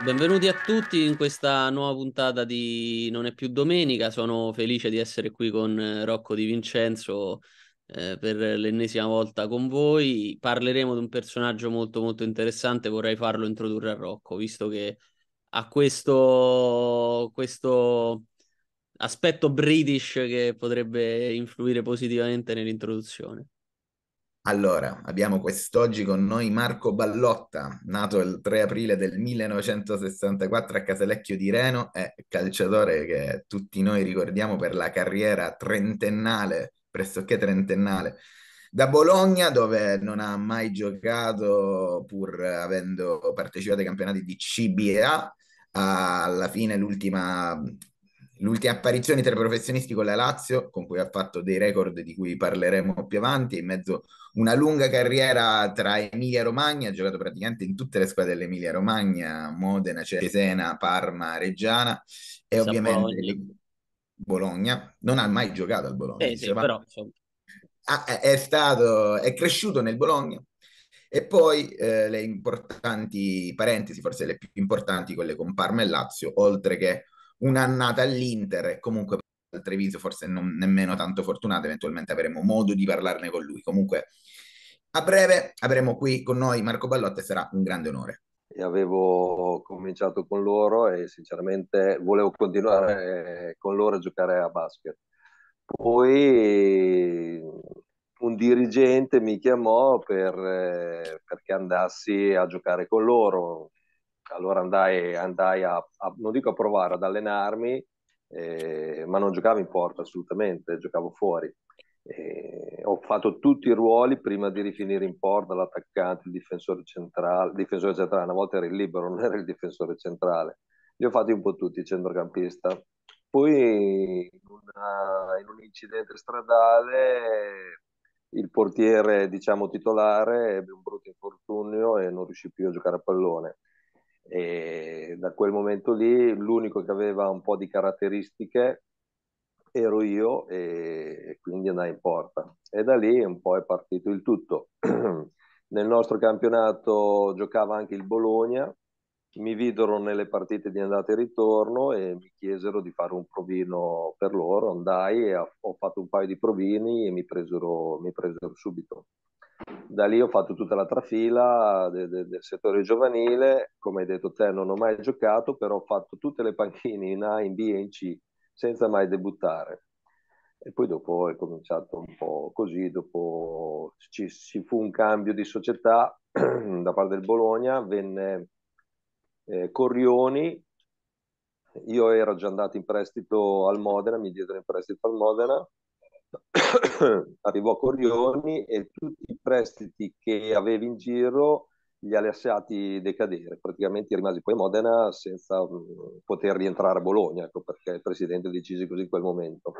Benvenuti a tutti in questa nuova puntata di Non è più domenica, sono felice di essere qui con eh, Rocco Di Vincenzo eh, per l'ennesima volta con voi. Parleremo di un personaggio molto molto interessante, vorrei farlo introdurre a Rocco, visto che ha questo, questo aspetto british che potrebbe influire positivamente nell'introduzione. Allora, abbiamo quest'oggi con noi Marco Ballotta, nato il 3 aprile del 1964 a Casalecchio di Reno, è calciatore che tutti noi ricordiamo per la carriera trentennale, pressoché trentennale, da Bologna dove non ha mai giocato pur avendo partecipato ai campionati di CBA, alla fine l'ultima L'ultima apparizione tra i professionisti con la Lazio, con cui ha fatto dei record di cui parleremo più avanti, in mezzo a una lunga carriera tra Emilia Romagna, ha giocato praticamente in tutte le squadre dell'Emilia Romagna, Modena, Cesena, Parma, Reggiana e San ovviamente Bologna. Bologna. Non ha mai giocato al Bologna. Eh, sì, però... ah, è, stato, è cresciuto nel Bologna, e poi eh, le importanti parentesi, forse le più importanti, quelle con Parma e Lazio, oltre che un'annata all'Inter e comunque al Treviso forse non, nemmeno tanto fortunata, eventualmente avremo modo di parlarne con lui. Comunque a breve avremo qui con noi Marco Ballotte, sarà un grande onore. E avevo cominciato con loro e sinceramente volevo continuare con loro a giocare a basket. Poi un dirigente mi chiamò per, eh, perché andassi a giocare con loro, allora andai, andai a, a, non dico a provare, ad allenarmi, eh, ma non giocavo in porta assolutamente, giocavo fuori. Eh, ho fatto tutti i ruoli prima di rifinire in porta, l'attaccante, il difensore centrale, difensore centrale, una volta ero il libero, non ero il difensore centrale. Li ho fatti un po' tutti, centrocampista. Poi in, una, in un incidente stradale il portiere, diciamo titolare, ebbe un brutto infortunio e non riuscì più a giocare a pallone e da quel momento lì l'unico che aveva un po' di caratteristiche ero io e, quindi andai in porta e da lì un po' è partito il tutto. Nel nostro campionato giocava anche il Bologna, mi videro nelle partite di andata e ritorno e mi chiesero di fare un provino per loro, andai e ho fatto un paio di provini e mi presero, mi presero subito da lì ho fatto tutta la trafila de, de, del settore giovanile, come hai detto te non ho mai giocato, però ho fatto tutte le panchine in A, in B e in C senza mai debuttare. E poi dopo è cominciato un po' così, dopo ci, ci fu un cambio di società da parte del Bologna, venne eh, Corrioni, io ero già andato in prestito al Modena, mi diedero in prestito al Modena, arrivò Corrioni e tutti i prestiti che avevi in giro li ha lasciati decadere, praticamente rimasi poi a Modena senza mm, poter rientrare a Bologna, ecco perché il presidente decise così in quel momento.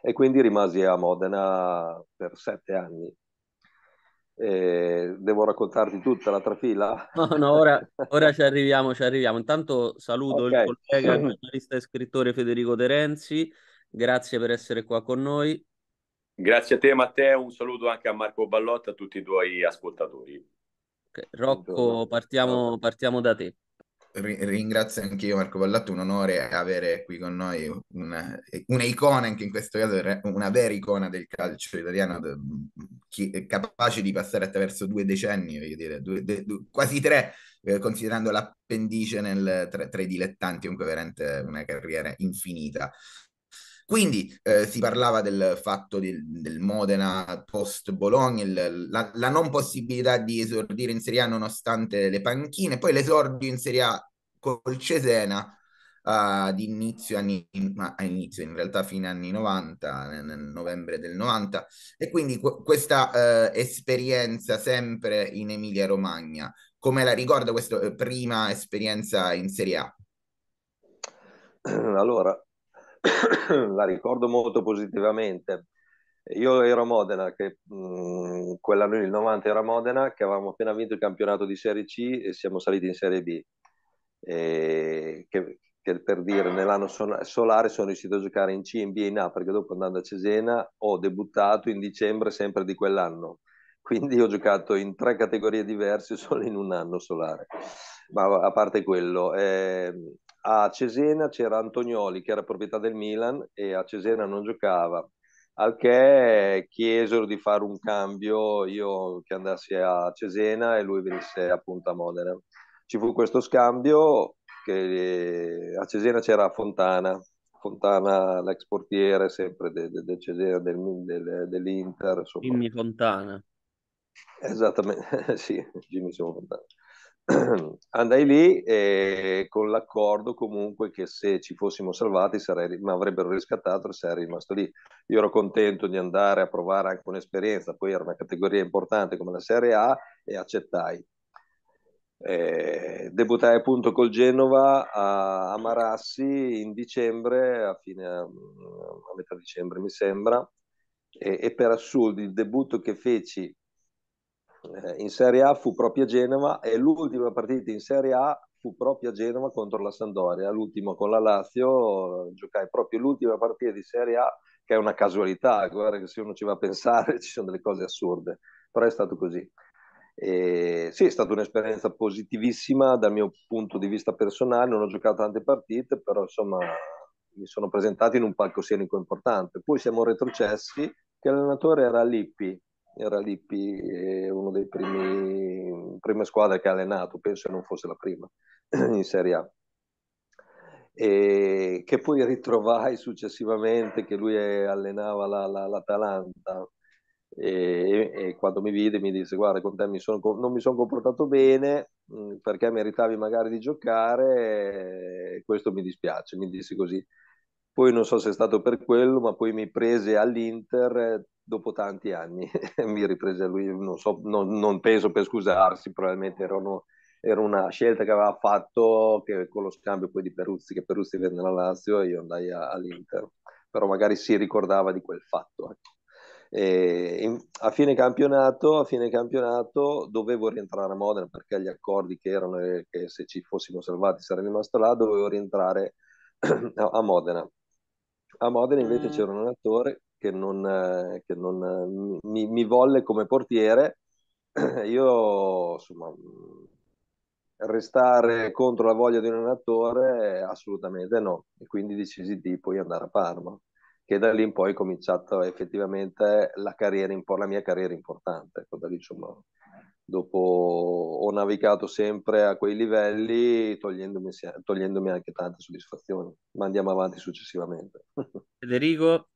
E quindi rimasi a Modena per sette anni. E devo raccontarti tutta la trafila? No, no, ora, ora ci arriviamo, ci arriviamo. Intanto saluto okay. il collega, giornalista e scrittore Federico De Renzi grazie per essere qua con noi. Grazie a te Matteo, un saluto anche a Marco Ballotta e a tutti i tuoi ascoltatori. Okay. Rocco, partiamo, partiamo da te. Ringrazio anche io Marco Ballatto, un onore avere qui con noi una, una, icona, anche in questo caso una vera icona del calcio italiano, chi, capace di passare attraverso due decenni, voglio dire, due, de, due, quasi tre, eh, considerando l'appendice nel, tra, tra, i dilettanti, comunque veramente una carriera infinita. Quindi eh, si parlava del fatto del, del Modena post Bologna, la, la, non possibilità di esordire in Serie A nonostante le panchine, poi l'esordio in Serie A col Cesena ad uh, inizio anni, ma a inizio in realtà fine anni 90, nel, nel novembre del 90, e quindi qu- questa uh, esperienza sempre in Emilia Romagna, come la ricorda questa eh, prima esperienza in Serie A? Allora, la ricordo molto positivamente. Io ero a Modena, che mh, mm, quell'anno nel 90 era a Modena, che avevamo appena vinto il campionato di Serie C e siamo saliti in Serie B. E, che, che per dire nell'anno solare sono riuscito a giocare in C, in B e in A perché dopo andando a Cesena ho debuttato in dicembre sempre di quell'anno quindi ho giocato in tre categorie diverse solo in un anno solare ma a parte quello eh, a Cesena c'era Antonioli che era proprietà del Milan e a Cesena non giocava, al che chiesero di fare un cambio, io che andassi a Cesena e lui venisse appunto a Modena. Ci fu questo scambio, che eh, a Cesena c'era Fontana, Fontana l'ex portiere sempre del de, de Cesena, del, del, dell'Inter. Insomma. Jimmy Fontana. Esattamente, sì, Jimmy Fontana. andai lì eh, con l'accordo comunque che se ci fossimo salvati mi avrebbero riscattato e sarei rimasto lì. Io ero contento di andare a provare anche un'esperienza, poi era una categoria importante come la Serie A e accettai. Eh, debuttai appunto col Genova a, a Marassi in dicembre, a, fine, mm, a, metà dicembre mi sembra, e, e per assurdo il debutto che feci in Serie A fu proprio a Genova e l'ultima partita in Serie A fu proprio a Genova contro la Sandoria, l'ultimo con la Lazio, giocai proprio l'ultima partita di Serie A che è una casualità, guarda che se uno ci va a pensare ci sono delle cose assurde, però è stato così. E sì, è stata un'esperienza positivissima dal mio punto di vista personale, non ho giocato tante partite, però insomma mi sono presentato in un palcoscenico importante. Poi siamo retrocessi, che l'allenatore era Lippi, era l'IP una delle prime squadre che ha allenato, penso che non fosse la prima in Serie A. E che poi ritrovai successivamente che lui eh, allenava la, la, l'Atalanta e, e, quando mi vide mi disse guarda con te mi sono, non mi sono comportato bene mm, perché meritavi magari di giocare e eh, questo mi dispiace, mi disse così. Poi non so se è stato per quello, ma poi mi prese all'Inter eh, dopo tanti anni mi riprese lui, non, so, non, non penso per scusarsi, probabilmente era, era, una scelta che aveva fatto che, con lo scambio poi di Peruzzi, che Peruzzi venne alla Lazio e io andai a, all'Inter, però magari si ricordava di quel fatto. Ecco. E In, a, fine campionato, a, fine campionato, dovevo rientrare a Modena perché gli accordi che erano e eh, che se ci fossimo salvati sarei rimasto là, dovevo rientrare a Modena. A Modena invece mm. c'era un allenatore che non, eh, che non eh, mi, mi, volle come portiere. Io, insomma, mm, restare contro la voglia di un allenatore assolutamente no. E quindi decisi di poi andare a Parma, che da lì in poi è cominciata effettivamente la, carriera, la mia carriera importante. Ecco, da lì, insomma, dopo ho navigato sempre a quei livelli, togliendomi, togliendomi anche tante soddisfazioni. Ma andiamo avanti successivamente. Federico,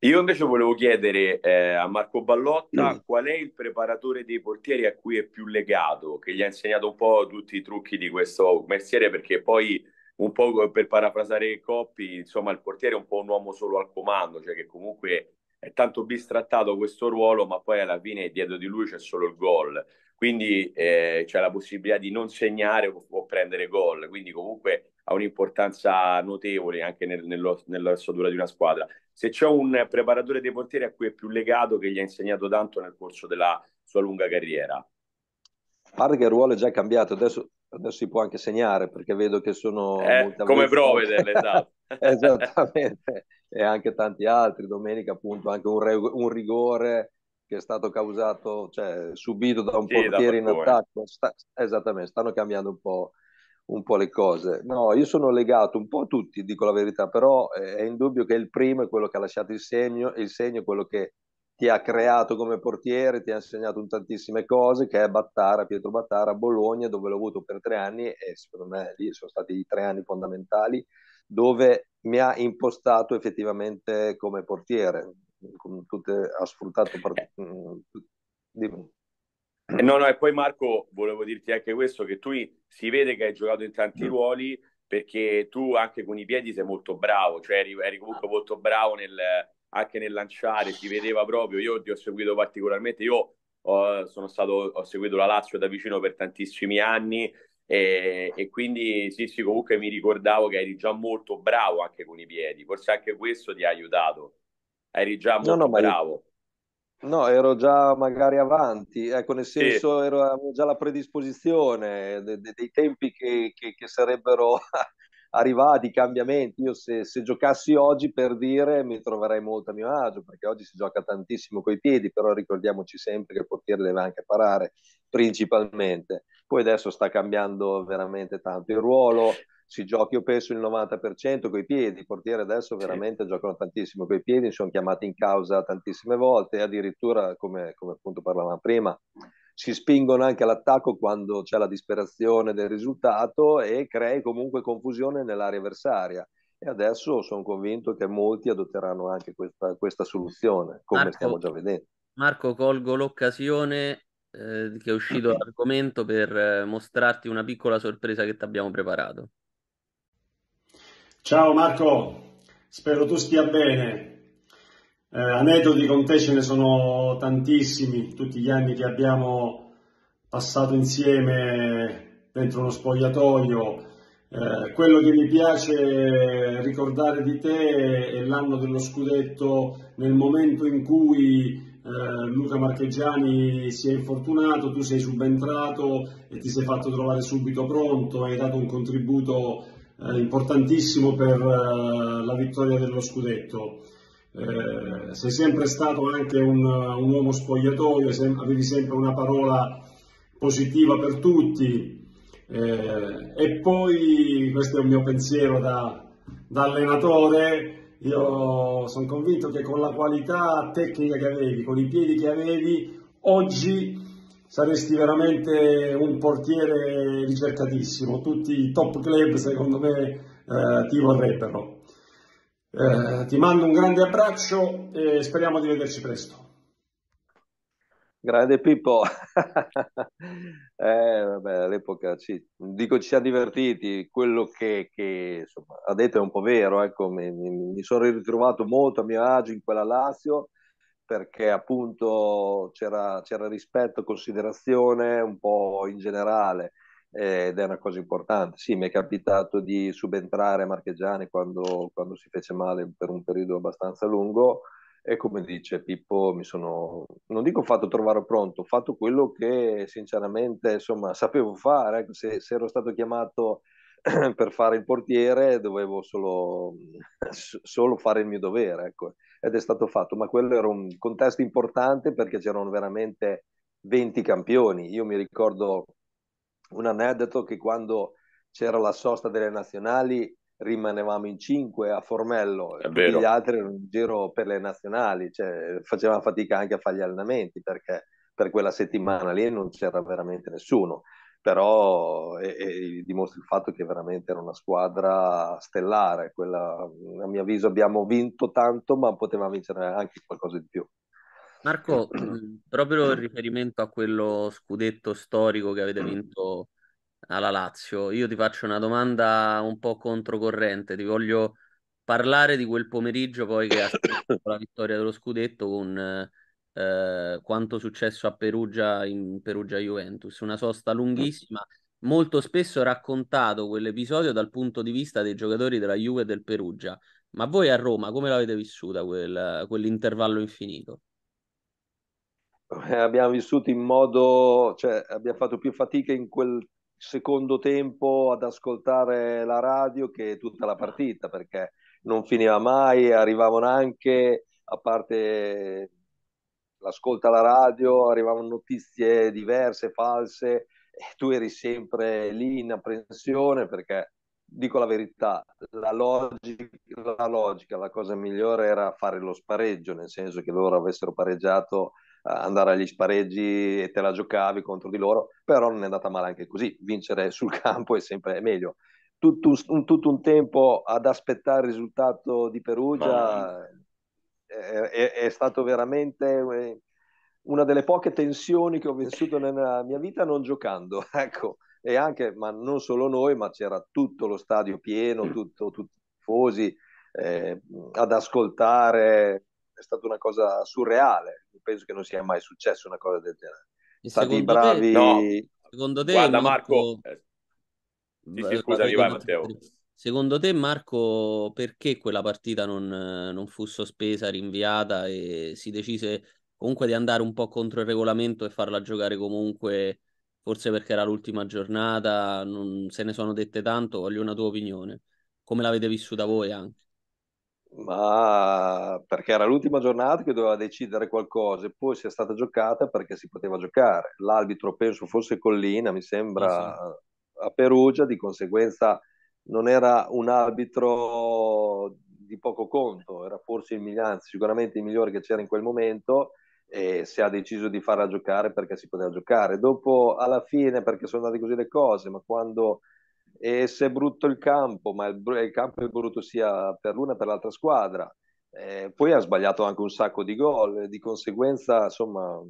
io invece volevo chiedere eh, a Marco Ballotta mm. qual è il preparatore dei portieri a cui è più legato, che gli ha insegnato un po' tutti i trucchi di questo mestiere, perché poi un po' per parafrasare Coppi, insomma il portiere è un po' un uomo solo al comando, cioè che comunque è tanto bistrattato questo ruolo, ma poi alla fine dietro di lui c'è solo il gol, quindi eh, c'è la possibilità di non segnare o, o prendere gol, quindi comunque ha un'importanza notevole anche nel, nello, nella struttura di una squadra se c'è un preparatore dei portieri a cui è più legato che gli ha insegnato tanto nel corso della sua lunga carriera. Pare che il ruolo è già cambiato, adesso, adesso si può anche segnare perché vedo che sono... Eh, come prove dell'età. Esatto. Esattamente, e anche tanti altri, domenica appunto anche un, re, un rigore che è stato causato, cioè subito da un sì, portiere in attacco. Sta, esattamente, stanno cambiando un po' un po' le cose. No, io sono legato un po' a tutti, dico la verità, però eh, è indubbio che il primo è quello che ha lasciato il segno, il segno è quello che ti ha creato come portiere, ti ha insegnato tantissime cose, che è Battara, Pietro Battara a Bologna, dove l'ho avuto per tre anni e secondo me lì sono stati i tre anni fondamentali, dove mi ha impostato effettivamente come portiere, tutte, ha sfruttato... Part... Eh. Mm, dimmi. Eh, no, no, e poi Marco, volevo dirti anche questo, che tu si vede che hai giocato in tanti mm. ruoli perché tu anche con i piedi sei molto bravo, cioè eri, eri comunque molto bravo nel, anche nel lanciare, si vedeva proprio, io ti ho seguito particolarmente, io ho, sono stato, ho seguito la Lazio da vicino per tantissimi anni e, e, quindi sì, sì, comunque mi ricordavo che eri già molto bravo anche con i piedi, forse anche questo ti ha aiutato, eri già molto no, no, bravo. No, ero già magari avanti, ecco, nel senso sì. ero, già la predisposizione de, de, dei tempi che, che, che sarebbero arrivati, i cambiamenti. Io se, se, giocassi oggi per dire mi troverei molto a mio agio, perché oggi si gioca tantissimo coi piedi, però ricordiamoci sempre che il portiere deve anche parare principalmente. Poi adesso sta cambiando veramente tanto il ruolo, si giochi, io penso il 90% coi piedi, i portieri adesso veramente sì. giocano tantissimo coi piedi, sono chiamati in causa tantissime volte, addirittura come, come appunto parlavamo prima, si spingono anche all'attacco quando c'è la disperazione del risultato e crei comunque confusione nell'area avversaria. E adesso sono convinto che molti adotteranno anche questa, questa soluzione, come Marco, stiamo già vedendo. Marco, colgo l'occasione eh, che è uscito l'argomento per eh, mostrarti una piccola sorpresa che ti abbiamo preparato. Ciao Marco, spero tu stia bene. Eh, aneddoti con te ce ne sono tantissimi, tutti gli anni che abbiamo passato insieme dentro uno spogliatoio. Eh, quello che mi piace ricordare di te è l'anno dello scudetto, nel momento in cui eh, Luca Marchegiani si è infortunato, tu sei subentrato e ti sei fatto trovare subito pronto, hai dato un contributo eh, importantissimo per eh, la vittoria dello scudetto. Eh, sei sempre stato anche un, un uomo spogliatoio, sem avevi sempre una parola positiva per tutti eh, e poi, questo è un mio pensiero da, da allenatore, io sono convinto che con la qualità tecnica che avevi, con i piedi che avevi, oggi saresti veramente un portiere ricercatissimo, tutti i top club secondo me eh, ti vorrebbero. Eh, ti mando un grande abbraccio e speriamo di vederci presto. Grande Pippo, eh, vabbè, all'epoca ci, dico ci siamo divertiti, quello che, che insomma, ha detto è un po' vero, ecco, mi, mi, mi sono ritrovato molto a mio agio in quella Lazio, perché appunto c'era, c'era rispetto, considerazione un po' in generale eh, ed è una cosa importante. Sì, mi è capitato di subentrare a Marchegiani quando, quando, si fece male per un periodo abbastanza lungo e come dice Pippo mi sono, non dico fatto trovare pronto, ho fatto quello che sinceramente insomma sapevo fare, ecco, se, se, ero stato chiamato per fare il portiere dovevo solo, solo fare il mio dovere, ecco ed è stato fatto, ma quello era un contesto importante perché c'erano veramente 20 campioni. Io mi ricordo un aneddoto che quando c'era la sosta delle nazionali rimanevamo in 5 a Formello, e gli altri erano in giro per le nazionali, cioè facevamo fatica anche a fare gli allenamenti perché per quella settimana lì non c'era veramente nessuno però e, e dimostra il fatto che veramente era una squadra stellare. Quella, a mio avviso abbiamo vinto tanto, ma poteva vincere anche qualcosa di più. Marco, proprio in riferimento a quello scudetto storico che avete mm. vinto alla Lazio, io ti faccio una domanda un po' controcorrente, ti voglio parlare di quel pomeriggio poi che ha la vittoria dello scudetto con eh, quanto successo a Perugia in Perugia-Juventus, una sosta ah, lunghissima. Molto spesso raccontato quell'episodio dal punto di vista dei giocatori della Juve e del Perugia. Ma voi a Roma come l'avete vissuta quel, quell'intervallo infinito? Eh, abbiamo vissuto in modo, cioè abbiamo fatto più fatica in quel secondo tempo ad ascoltare la radio che tutta la partita perché non finiva mai, arrivavano anche a parte ascolta la radio, arrivavano notizie diverse, false, e tu eri sempre lì in apprensione perché, dico la verità, la logica, la, logica, la cosa migliore era fare lo spareggio, nel senso che loro avessero pareggiato eh, andare agli spareggi e te la giocavi contro di loro, però non è andata male anche così, vincere sul campo è sempre meglio. Tutto un, tutto un tempo ad aspettare il risultato di Perugia, è, è stato veramente eh, una delle poche tensioni che ho vissuto nella mia vita non giocando, ecco, e anche, ma non solo noi, ma c'era tutto lo stadio pieno, mm. tutto, tutti i tifosi eh, ad ascoltare, è stata una cosa surreale, penso che non sia mai successo una cosa del genere. stati bravi. Te, no. Secondo te, Guarda, Marco, Marco... Eh, sì, sì, scusami, vai Matteo. Te Secondo te, Marco, perché quella partita non, non, fu sospesa, rinviata e si decise comunque di andare un po' contro il regolamento e farla giocare comunque? Forse perché era l'ultima giornata, non se ne sono dette tanto. Voglio una tua opinione. Come l'avete vissuta voi anche? Ma perché era l'ultima giornata che doveva decidere qualcosa e poi si è stata giocata perché si poteva giocare. L'arbitro penso fosse Collina, mi sembra, sì, esatto. sì. a Perugia, di conseguenza non era un arbitro di poco conto, era forse il Milan, sicuramente il migliore che c'era in quel momento e si ha deciso di farla giocare perché si poteva giocare. Dopo, alla fine, perché sono andate così le cose, ma quando e se è brutto il campo, ma il, il campo è brutto sia per l'una che per l'altra squadra. Eh, poi ha sbagliato anche un sacco di gol, di conseguenza, insomma,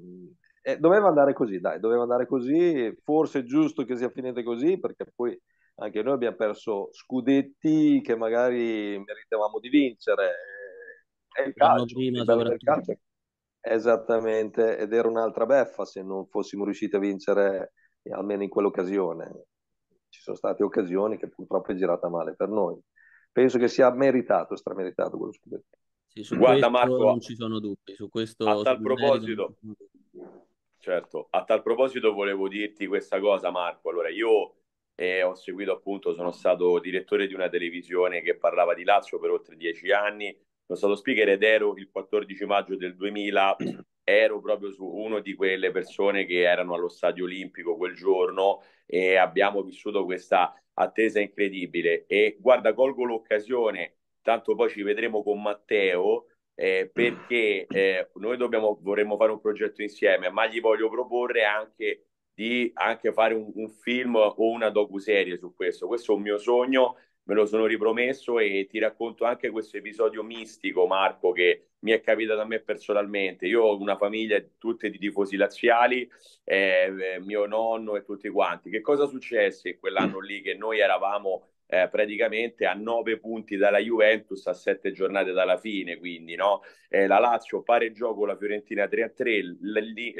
eh, doveva andare così, dai, doveva andare così, forse è giusto che sia finito così, perché poi anche noi abbiamo perso scudetti che magari meritavamo di vincere. Eh, è il calcio, prima, il calcio. Esattamente, ed era un'altra beffa se non fossimo riusciti a vincere eh, almeno in quell'occasione. Ci sono state occasioni che purtroppo è girata male per noi. Penso che sia meritato, strameritato quello scudetto. Sì, su Guarda Marco, non ci sono dubbi, su questo... A tal proposito, merito... certo, a tal proposito volevo dirti questa cosa Marco, allora io e ho seguito appunto, sono stato direttore di una televisione che parlava di Lazio per oltre dieci anni, sono stato speaker ed ero il 14 maggio del 2000, ero proprio su una di quelle persone che erano allo stadio olimpico quel giorno e abbiamo vissuto questa attesa incredibile e guarda colgo l'occasione, tanto poi ci vedremo con Matteo. Eh, perché eh, noi dobbiamo, vorremmo fare un progetto insieme, ma gli voglio proporre anche di anche fare un, un film o una docu-serie su questo. Questo è un mio sogno, me lo sono ripromesso e ti racconto anche questo episodio mistico, Marco, che mi è capitato a me personalmente. Io ho una famiglia tutta di tifosi laziali, eh, eh, mio nonno e tutti quanti. Che cosa successe in quell'anno lì che noi eravamo eh, praticamente a nove punti dalla Juventus a sette giornate dalla fine, quindi no? Eh, la Lazio pare gioco la Fiorentina 3-3,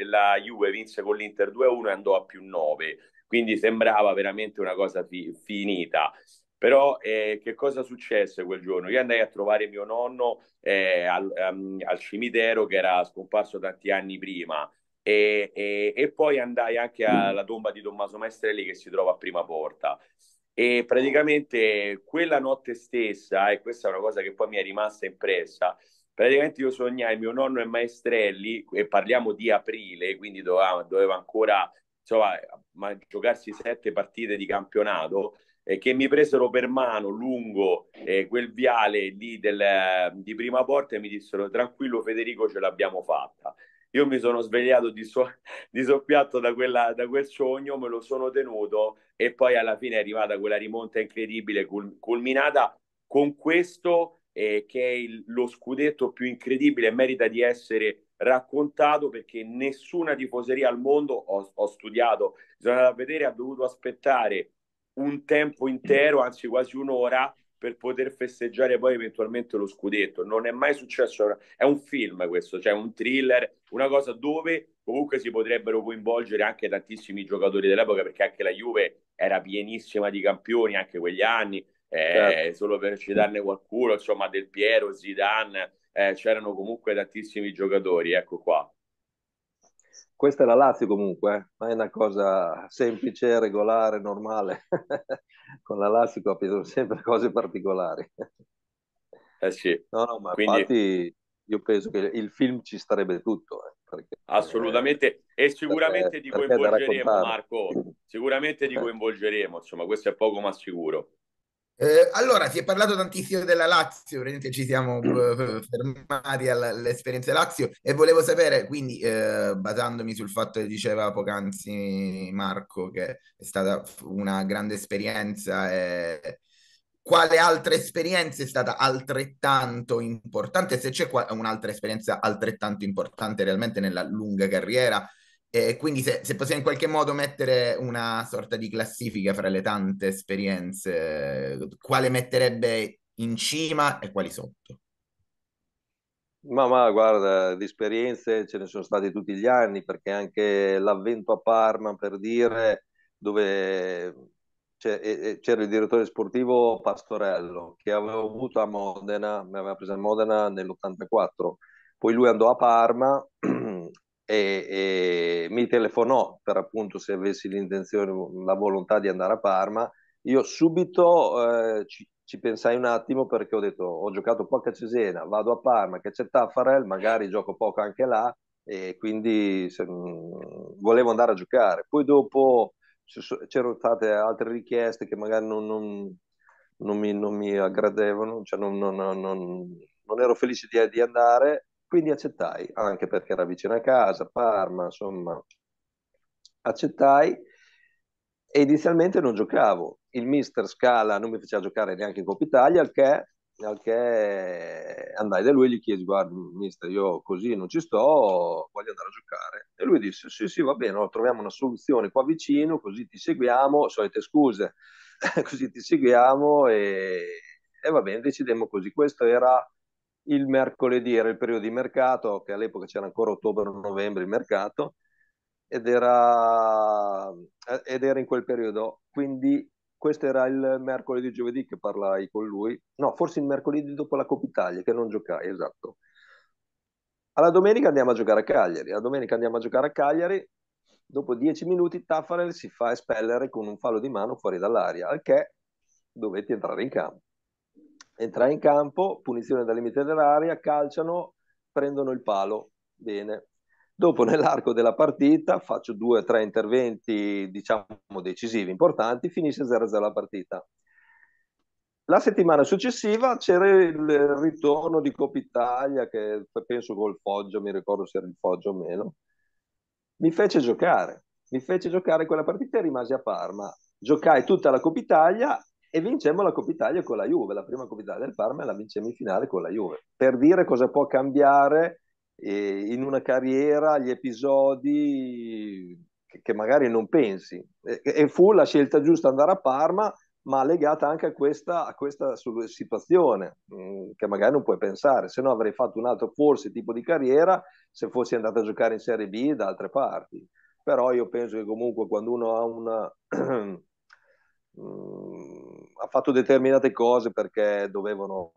a la, Juve vinse con l'Inter 2-1 a e andò a più 9, quindi sembrava veramente una cosa fi- finita. Però eh, che cosa successe quel giorno? Io andai a trovare mio nonno eh, al, um, al cimitero che era scomparso tanti anni prima. E, e, e, poi andai anche alla tomba di Tommaso Maestrelli che si trova a prima porta. E praticamente quella notte stessa, e questa è una cosa che poi mi è rimasta impressa, praticamente io sognai mio nonno e maestrelli, e parliamo di aprile, quindi doveva, doveva ancora insomma, giocarsi sette partite di campionato, eh, che mi presero per mano lungo eh, quel viale lì del, di prima porta e mi dissero tranquillo Federico ce l'abbiamo fatta. Io mi sono svegliato di, so- di soppiatto da, quella, da, quel sogno, me lo sono tenuto e poi alla fine è arrivata quella rimonta incredibile, cul- culminata con questo eh, che è il- lo scudetto più incredibile, merita di essere raccontato perché nessuna tifoseria al mondo, ho, ho studiato, bisogna andato vedere, ha dovuto aspettare un tempo intero, anzi quasi un'ora, per poter festeggiare poi eventualmente lo scudetto. Non è mai successo, è un film questo, cioè un thriller, una cosa dove comunque si potrebbero coinvolgere anche tantissimi giocatori dell'epoca perché anche la Juve era pienissima di campioni anche quegli anni, eh, certo. solo per citarne qualcuno, insomma Del Piero, Zidane, eh, c'erano comunque tantissimi giocatori, ecco qua. Questa è la Lazio comunque, ma eh. è una cosa semplice, regolare, normale. Con la Lazio capitano sempre cose particolari. Eh sì. No, no, ma Quindi... infatti io penso che il film ci starebbe tutto. Eh, perché, Assolutamente, e sicuramente perché, ti coinvolgeremo Marco, sicuramente ti coinvolgeremo, insomma questo è poco ma sicuro. Eh, allora, si è parlato tantissimo della Lazio, praticamente ci siamo mm. eh, fermati all'esperienza Lazio e volevo sapere, quindi eh, basandomi sul fatto che diceva poc'anzi Marco che è stata una grande esperienza, quale altra esperienza è stata altrettanto importante, se c'è un'altra esperienza altrettanto importante realmente nella lunga carriera e quindi se, se, possiamo in qualche modo mettere una sorta di classifica fra le tante esperienze, quale metterebbe in cima e quali sotto? Ma, ma guarda, di esperienze ce ne sono state tutti gli anni, perché anche l'avvento a Parma, per dire, dove c'era il direttore sportivo Pastorello, che avevo avuto a Modena, mi aveva preso a Modena nell'84, poi lui andò a Parma e, e, mi telefonò per appunto se avessi l'intenzione, la volontà di andare a Parma. Io subito eh, ci, ci, pensai un attimo perché ho detto ho giocato poco a Cesena, vado a Parma che c'è Taffarel, magari gioco poco anche là e quindi se, mh, mm, volevo andare a giocare. Poi dopo c'erano state altre richieste che magari non, non, non mi, non mi aggradevano, cioè non, non ero felice di, di andare quindi accettai, anche perché era vicino a casa, Parma, insomma, accettai e inizialmente non giocavo. Il mister Scala non mi faceva giocare neanche in Coppa Italia, al che, al che andai da lui e gli chiesi, guarda mister, io così non ci sto, voglio andare a giocare. E lui disse, sì sì va bene, troviamo una soluzione qua vicino, così ti seguiamo, solite scuse, così ti seguiamo e, e va bene, decidemmo così. Questo era il mercoledì era il periodo di mercato, che all'epoca c'era ancora ottobre-novembre il mercato, ed era, ed era in quel periodo. Quindi questo era il mercoledì giovedì che parlai con lui, no, forse il mercoledì dopo la Coppa Italia che non giocai, esatto. Alla domenica andiamo a giocare a Cagliari, la domenica andiamo a giocare a Cagliari, dopo dieci minuti Taffarel si fa espellere con un fallo di mano fuori dall'aria, al che dovetti entrare in campo entrare in campo, punizione dal limite dell'aria, calciano, prendono il palo. Bene. Dopo nell'arco della partita faccio due o tre interventi, diciamo, decisivi, importanti, finisce 0-0 la partita. La settimana successiva c'era il ritorno di Coppa Italia, che penso col Foggio, mi ricordo se era il Foggio o meno, mi fece giocare. Mi fece giocare quella partita e rimasi a Parma. Giocai tutta la Coppa Italia e vincemmo la Coppa Italia con la Juve, la prima Coppa Italia del Parma e la vincemmo in finale con la Juve. Per dire cosa può cambiare eh, in una carriera gli episodi che, che magari non pensi. E, e, fu la scelta giusta andare a Parma, ma legata anche a questa, a questa situazione mh, mm, che magari non puoi pensare, se no avrei fatto un altro forse tipo di carriera se fossi andato a giocare in Serie B da altre parti. Però io penso che comunque quando uno ha una... mh, mm, ha fatto determinate cose perché dovevano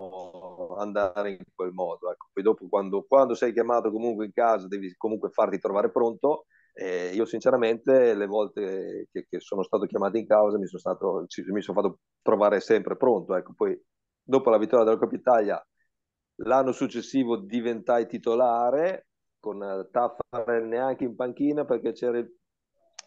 andare in quel modo. Ecco. Poi dopo quando, quando, sei chiamato comunque in casa devi comunque farti trovare pronto. Eh, io sinceramente le volte che, che, sono stato chiamato in causa mi sono, stato, ci, mi sono fatto trovare sempre pronto. Ecco. Poi dopo la vittoria della Coppa Italia l'anno successivo diventai titolare con Taffare neanche in panchina perché c'era il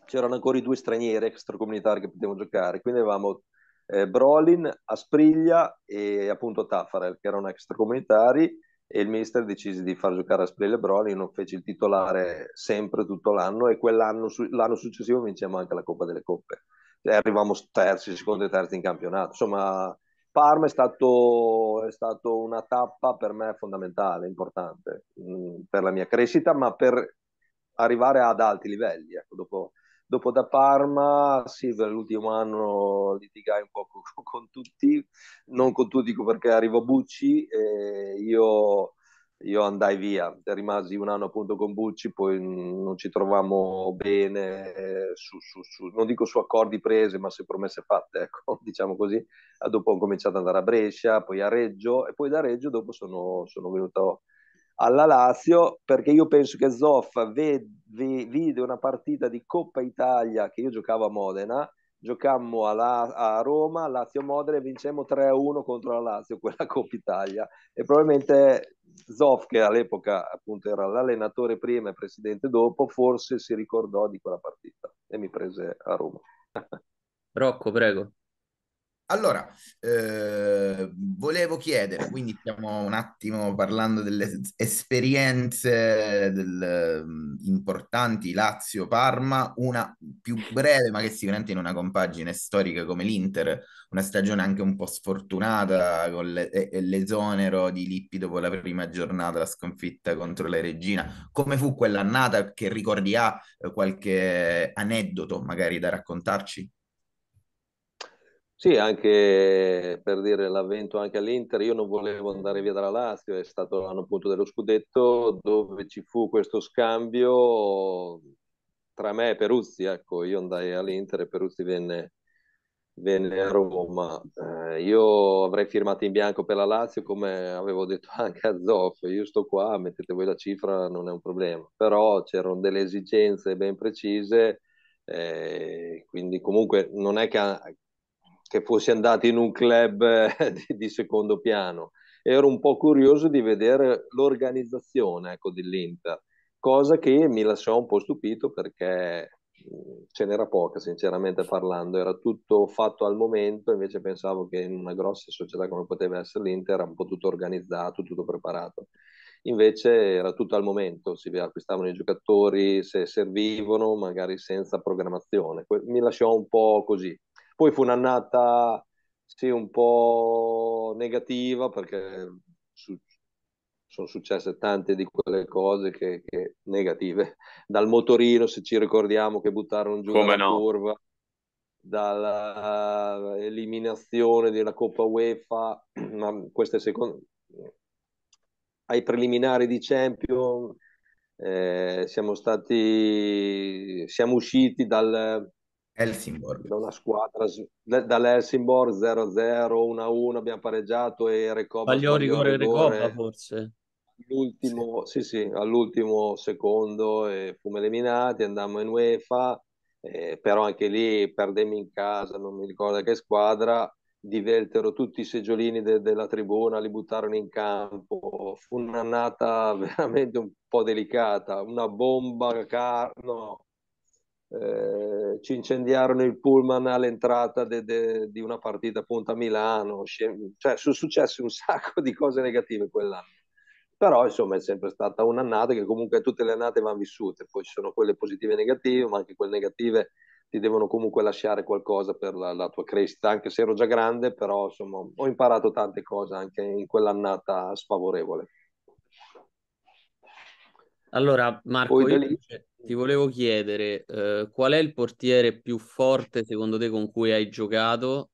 c'erano ancora i due stranieri extracomunitari che potevano giocare, quindi avevamo eh, Brolin, Aspriglia e appunto Taffarel che erano extracomunitari e il mister decise di far giocare Aspriglia e Brolin, non fece il titolare sempre tutto l'anno e quell'anno l'anno successivo vincemmo anche la Coppa delle Coppe. E arrivavamo terzi, secondo e terzi in campionato, insomma Parma è stato, è stato, una tappa per me fondamentale, importante mh, mm, per la mia crescita, ma per arrivare ad alti livelli. Ecco, dopo Dopo da Parma, sì, per l'ultimo anno litigai un po' con, con tutti, non con tutti perché arrivò Bucci, e io, io andai via, rimasi un anno appunto con Bucci, poi non ci trovavamo bene, eh, su, su, su, non dico su accordi presi, ma su promesse fatte, ecco, diciamo così. Dopo ho cominciato ad andare a Brescia, poi a Reggio e poi da Reggio dopo sono, sono venuto alla Lazio perché io penso che Zoff vede, vide una partita di Coppa Italia che io giocavo a Modena giocammo a, a Roma, Lazio-Modena e vincemmo 3-1 contro la Lazio, quella Coppa Italia. E probabilmente Zoff, che all'epoca appunto era l'allenatore prima e presidente dopo, forse si ricordò di quella partita e mi prese a Roma. Rocco, prego. Allora, eh, volevo chiedere, quindi stiamo un attimo parlando delle esperienze del, mm, importanti Lazio-Parma, una più breve ma che sicuramente in una compagine storica come l'Inter, una stagione anche un po' sfortunata con le, l'esonero di Lippi dopo la prima giornata, la sconfitta contro la Regina. Come fu quell'annata che ricordi ha eh, qualche aneddoto magari da raccontarci? Sì, anche per dire l'avvento anche all'Inter, io non volevo andare via dalla Lazio, è stato l'anno appunto dello scudetto dove ci fu questo scambio tra me e Peruzzi, ecco, io andai all'Inter e Peruzzi venne, venne a Roma. Eh, io avrei firmato in bianco per la Lazio, come avevo detto anche a Zoff, io sto qua, mettete voi la cifra, non è un problema, però c'erano delle esigenze ben precise. Eh, quindi comunque non è che che fossi andato in un club eh, di, di secondo piano. Ero un po' curioso di vedere l'organizzazione ecco, dell'Inter, cosa che mi lasciò un po' stupito perché mm, ce n'era poca, sinceramente parlando, era tutto fatto al momento, invece pensavo che in una grossa società come poteva essere l'Inter era un po' tutto organizzato, tutto preparato. Invece era tutto al momento, si acquistavano i giocatori se servivano, magari senza programmazione. Mi lasciò un po' così. Poi fu un'annata sì, un po' negativa perché su- sono successe tante di quelle cose che, che negative. Dal motorino, se ci ricordiamo, che buttarono giù Come la no. curva, dall'eliminazione della Coppa UEFA, ma queste secondo ai preliminari di Champions eh, siamo stati siamo usciti dal Helsingborg. Da una squadra dall'Helsingborg 0-0, 1-1 abbiamo pareggiato e Recoba. Sbagliò rigore, rigore Recoba forse. All'ultimo, sì. Sì, sì, all'ultimo secondo eh, fumo eliminati, andammo in UEFA, eh, però anche lì perdemmo in casa, non mi ricordo che squadra, diveltero tutti i seggiolini de- della tribuna, li buttarono in campo. Fu un'annata veramente un po' delicata, una bomba, car- no, eh, ci incendiarono il pullman all'entrata de, de, di una partita appunto a Milano, cioè sono successe un sacco di cose negative quell'anno. Però insomma è sempre stata un'annata che comunque tutte le annate vanno vissute, poi ci sono quelle positive e negative, ma anche quelle negative ti devono comunque lasciare qualcosa per la, la tua crescita, anche se ero già grande, però insomma ho imparato tante cose anche in quell'annata sfavorevole. Allora, Marco, Poi ti volevo chiedere eh, qual è il portiere più forte secondo te con cui hai giocato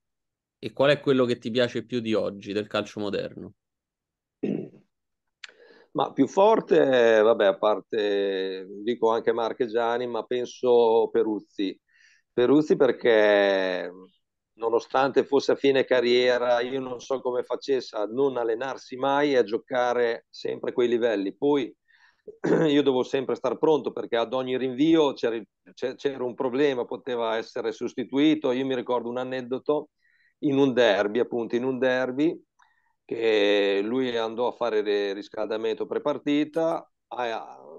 e qual è quello che ti piace più di oggi del calcio moderno? Ma più forte, vabbè, a parte dico anche Marchegiani, ma penso Peruzzi. Peruzzi perché nonostante fosse a fine carriera, io non so come facesse a non allenarsi mai e a giocare sempre a quei livelli. Poi io devo sempre stare pronto perché ad ogni rinvio c'era, c'era, un problema, poteva essere sostituito. Io mi ricordo un aneddoto in un derby, appunto in un derby, che lui andò a fare il riscaldamento prepartita,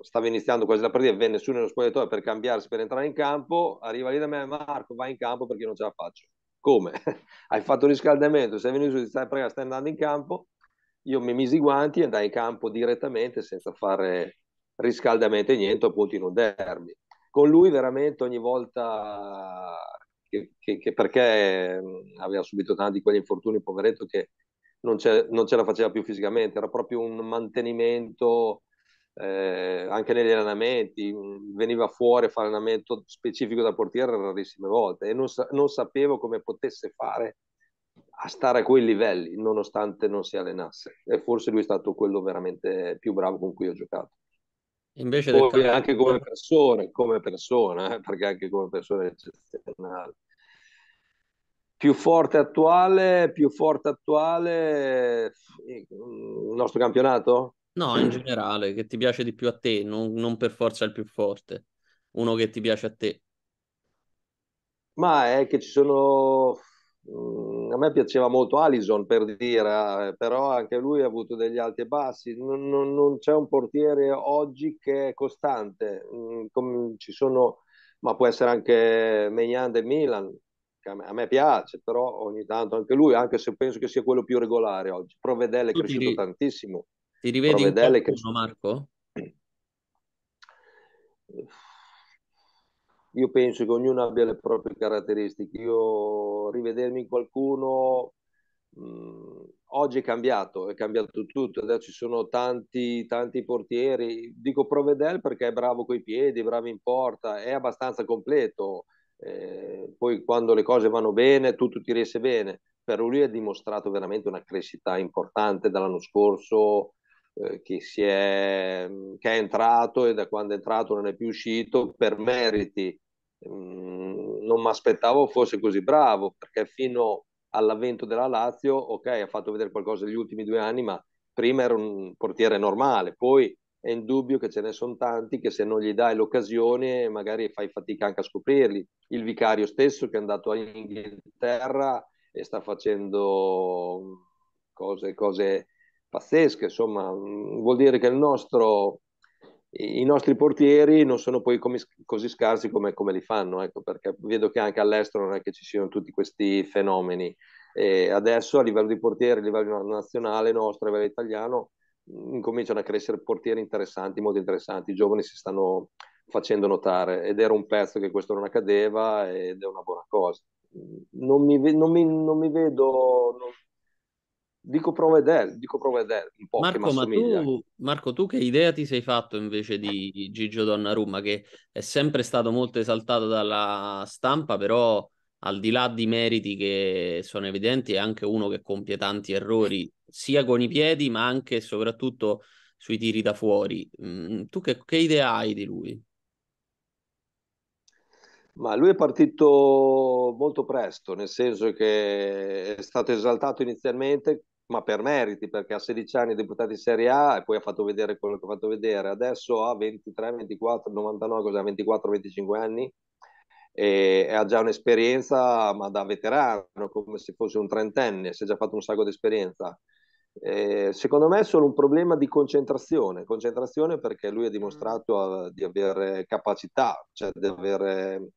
stava iniziando quasi la partita, venne su nello spogliatoio per cambiarsi, per entrare in campo, arriva lì da me, Marco, vai in campo perché non ce la faccio. Come? Hai fatto il riscaldamento, sei venuto, stai, stai andando in campo, io mi misi i guanti e andai in campo direttamente senza fare riscaldamento e niente, appunto in un derby. Con lui veramente ogni volta che, che, che perché aveva subito tanti di quegli infortuni, poveretto, che non, non, ce la faceva più fisicamente, era proprio un mantenimento eh, anche negli allenamenti, veniva fuori a fare allenamento specifico da portiere rarissime volte e non, non sapevo come potesse fare a stare a quei livelli nonostante non si allenasse e forse lui è stato quello veramente più bravo con cui ho giocato invece come, del... anche come persona come persona eh, perché anche come persona è eccezionale più forte attuale più forte attuale il nostro campionato no in generale che ti piace di più a te non, non per forza il più forte uno che ti piace a te ma è che ci sono mh, mm, a me piaceva molto Alison per dire, eh, però anche lui ha avuto degli alti e bassi. Non, non, non c'è un portiere oggi che è costante, mm, Come ci sono, ma può essere anche Mignan del Milan, che a me, a me, piace, però ogni tanto anche lui, anche se penso che sia quello più regolare oggi. Provedelle è cresciuto ti, tantissimo. Ti rivedi Provedelle in qualcuno, che... Marco? Io penso che ognuno abbia le proprie caratteristiche. Io rivedermi in qualcuno. Mh, mm, oggi è cambiato, è cambiato tutto, adesso ci sono tanti, tanti portieri. Dico Provedel perché è bravo coi piedi, bravo in porta, è abbastanza completo. Eh, poi quando le cose vanno bene, tutto ti riesce bene. Per lui ha dimostrato veramente una crescita importante dall'anno scorso, eh, che, è, che, è, entrato e da quando è entrato non è più uscito per meriti. Mm, non mi aspettavo fosse così bravo, perché fino all'avvento della Lazio, ok, ha fatto vedere qualcosa negli ultimi due anni, ma prima era un portiere normale, poi è indubbio che ce ne sono tanti che se non gli dai l'occasione magari fai fatica anche a scoprirli. Il vicario stesso che è andato in Inghilterra e sta facendo cose, cose pazzesche, insomma, vuol dire che il nostro i nostri portieri non sono poi come, così scarsi come, come li fanno, ecco, perché vedo che anche all'estero non è che ci siano tutti questi fenomeni. E adesso a livello di portieri, a livello nazionale nostro, a livello italiano, incominciano a crescere portieri interessanti, molto interessanti, i giovani si stanno facendo notare ed era un pezzo che questo non accadeva ed è una buona cosa. Non mi, non mi, non mi vedo, non, dico provvedere, dico provvedere un po' Marco, ma tu, Marco, tu che idea ti sei fatto invece di eh. Gigio Donnarumma, che è sempre stato molto esaltato dalla stampa, però al di là di meriti che sono evidenti, è anche uno che compie tanti errori, sia con i piedi, ma anche e soprattutto sui tiri da fuori. Mm, tu che, che idea hai di lui? Ma lui è partito molto presto, nel senso che è stato esaltato inizialmente ma per meriti, perché a 16 anni è deputato di Serie A e poi ha fatto vedere quello che ha fatto vedere. Adesso ha 23, 24, 99, cos'è, 24, 25 anni e ha già un'esperienza, ma da veterano, come se fosse un trentenne, si è già fatto un sacco di esperienza. secondo me è solo un problema di concentrazione, concentrazione perché lui ha mm. dimostrato eh, di avere capacità, cioè di avere...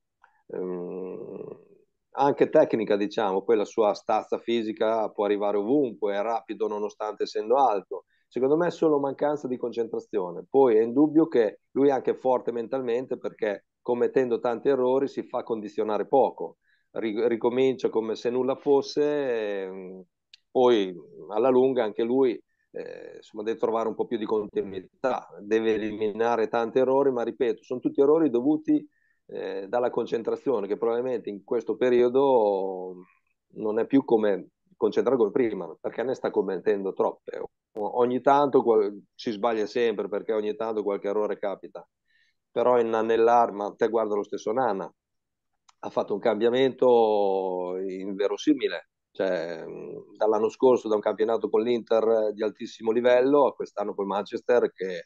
Um, anche tecnica, diciamo, quella sua stazza fisica può arrivare ovunque, è rapido nonostante essendo alto. Secondo me è solo mancanza di concentrazione. Poi è indubbio che lui è anche forte mentalmente perché commettendo tanti errori si fa condizionare poco, ricomincia come se nulla fosse, ehm, poi alla lunga anche lui eh, insomma, deve trovare un po' più di continuità, deve eliminare tanti errori, ma ripeto, sono tutti errori dovuti eh, dalla concentrazione che probabilmente in questo periodo non è più come concentrare come prima perché ne sta commettendo troppe ogni tanto si sbaglia sempre perché ogni tanto qualche errore capita però inanellar ma te guarda lo stesso Nana ha fatto un cambiamento inverosimile cioè, dall'anno scorso da un campionato con l'Inter di altissimo livello a quest'anno col Manchester che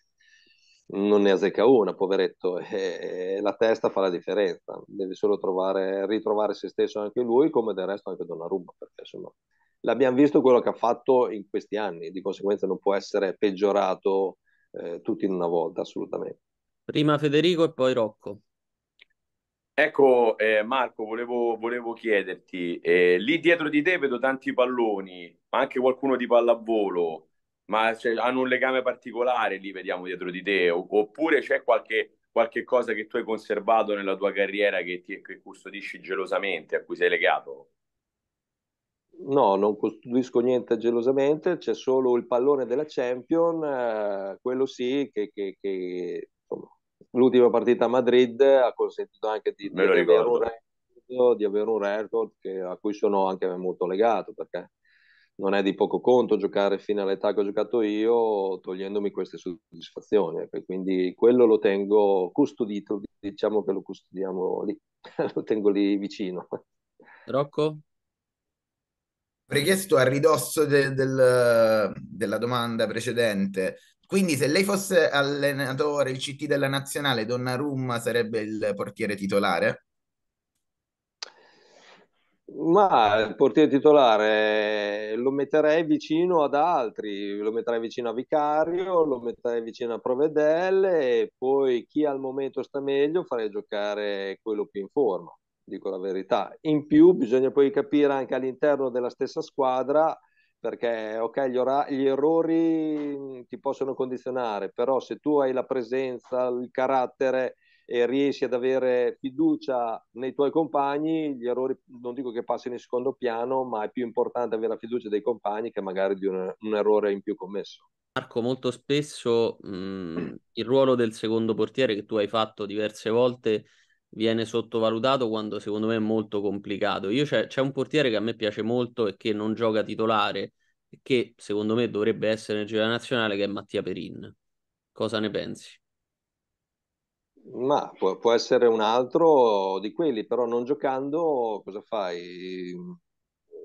non ne azzecca una, poveretto, e, la testa fa la differenza, deve solo trovare, ritrovare se stesso anche lui, come del resto anche Donnarumma, perché insomma l'abbiamo visto quello che ha fatto in questi anni, di conseguenza non può essere peggiorato eh, tutto in una volta, assolutamente. Prima Federico e poi Rocco. Ecco eh, Marco, volevo, volevo chiederti, eh, lì dietro di te vedo tanti palloni, ma anche qualcuno di pallavolo ma cioè, hanno un legame particolare lì, vediamo dietro di te, oppure c'è qualche, qualche cosa che tu hai conservato nella tua carriera che, ti, che custodisci gelosamente, a cui sei legato? No, non custodisco niente gelosamente, c'è solo il pallone della Champion, eh, quello sì, che, che, che insomma, l'ultima partita a Madrid ha consentito anche di, di, avere record, di, avere un record, a cui sono anche molto legato, perché non è di poco conto giocare fino all'età che ho giocato io, togliendomi queste soddisfazioni. Ecco, quindi quello lo tengo custodito, diciamo che lo custodiamo lì, lo tengo lì vicino. Rocco? Avrei chiesto a ridosso de- del, della domanda precedente. Quindi, se lei fosse allenatore, il CT della nazionale, Donnarumma sarebbe il portiere titolare? Ma il portiere titolare lo metterei vicino ad altri, lo metterei vicino a Vicario, lo metterei vicino a Provedelle e poi chi al momento sta meglio farei giocare quello più in forma, dico la verità. In più bisogna poi capire anche all'interno della stessa squadra perché ok gli, or- gli errori mm, ti possono condizionare, però se tu hai la presenza, il carattere e riesci ad avere fiducia nei tuoi compagni, gli errori non dico che passino in secondo piano, ma è più importante avere la fiducia dei compagni che magari di un, un errore in più commesso. Marco, molto spesso mh, mm, il ruolo del secondo portiere che tu hai fatto diverse volte viene sottovalutato quando secondo me è molto complicato. Io c'è, c'è un portiere che a me piace molto e che non gioca titolare e che secondo me dovrebbe essere nel giro nazionale che è Mattia Perin. Cosa ne pensi? Ma può, può, essere un altro di quelli, però non giocando cosa fai?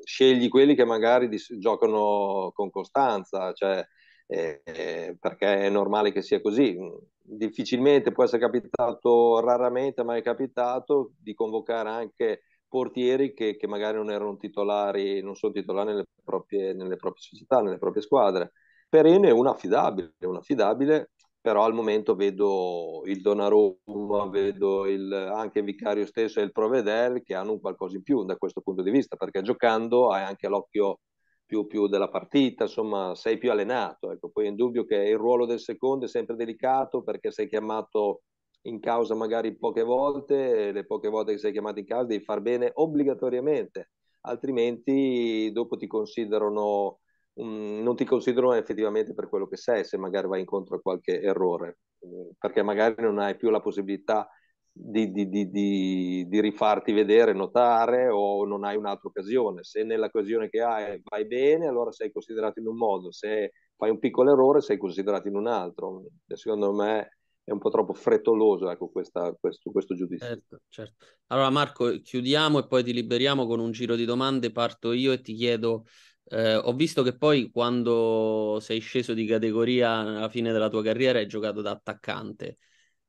Scegli quelli che magari dis- giocano con costanza, cioè, eh, perché è normale che sia così. Difficilmente può essere capitato, raramente ma è capitato, di convocare anche portieri che, che magari non erano titolari, non sono titolari nelle proprie, nelle proprie società, nelle proprie squadre. Perene è un affidabile, un affidabile però al momento vedo il Donnarumma, vedo il, anche il Vicario stesso e il Provedel che hanno un qualcosa in più da questo punto di vista, perché giocando hai anche l'occhio più, più della partita, insomma sei più allenato. Ecco. Poi è indubbio che il ruolo del secondo è sempre delicato perché sei chiamato in causa magari poche volte, e le poche volte che sei chiamato in causa devi far bene obbligatoriamente, altrimenti dopo ti considerano Mhmm, non ti considerano effettivamente per quello che sei se magari vai incontro a qualche errore, eh, perché magari non hai più la possibilità di, di, di, di, rifarti vedere, notare o non hai un'altra occasione. Se nell'occasione che hai vai bene, allora sei considerato in un modo, se fai un piccolo errore sei considerato in un altro. Secondo me è un po' troppo frettoloso ecco, questa, questo, questo, giudizio. Certo, certo. Allora Marco, chiudiamo e poi ti liberiamo con un giro di domande. Parto io e ti chiedo eh, ho visto che poi quando sei sceso di categoria alla fine della tua carriera hai giocato da attaccante